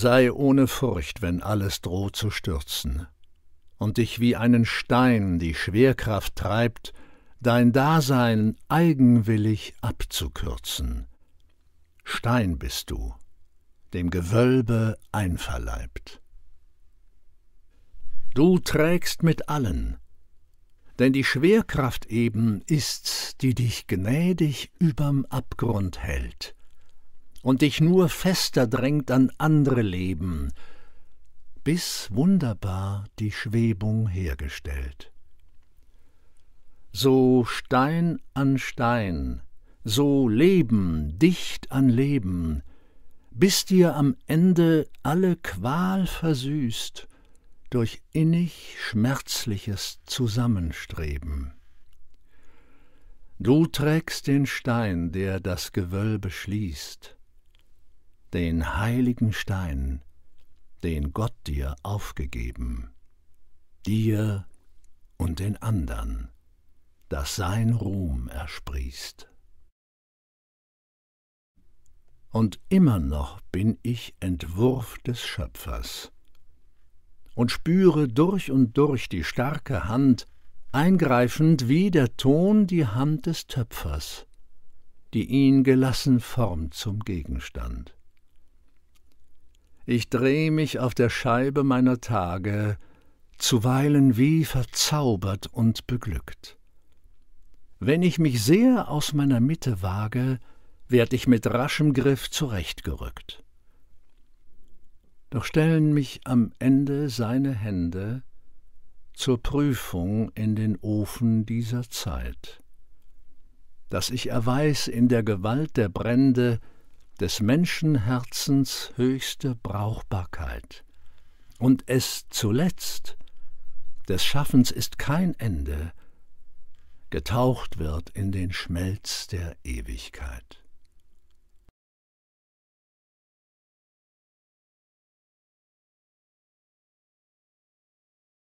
sei ohne Furcht, wenn alles droht zu stürzen, und dich wie einen Stein die Schwerkraft treibt, dein Dasein eigenwillig abzukürzen. Stein bist du, dem Gewölbe einverleibt. Du trägst mit allen, denn die Schwerkraft eben ist's, die dich gnädig überm Abgrund hält und dich nur fester drängt an andere Leben, bis wunderbar die Schwebung hergestellt. So Stein an Stein, so Leben dicht an Leben, bis dir am Ende alle Qual versüßt durch innig schmerzliches Zusammenstreben. Du trägst den Stein, der das Gewölbe schließt, den heiligen Stein, den Gott dir aufgegeben, dir und den andern, dass sein Ruhm ersprießt. Und immer noch bin ich Entwurf des Schöpfers und spüre durch und durch die starke Hand, eingreifend wie der Ton die Hand des Töpfers, die ihn gelassen formt zum Gegenstand. Ich dreh mich auf der Scheibe meiner Tage, zuweilen wie verzaubert und beglückt. Wenn ich mich sehr aus meiner Mitte wage, werd ich mit raschem Griff zurechtgerückt. Doch stellen mich am Ende seine Hände zur Prüfung in den Ofen dieser Zeit, dass ich erweis in der Gewalt der Brände, des Menschenherzens höchste Brauchbarkeit. Und es zuletzt, des Schaffens ist kein Ende, getaucht wird in den Schmelz der Ewigkeit.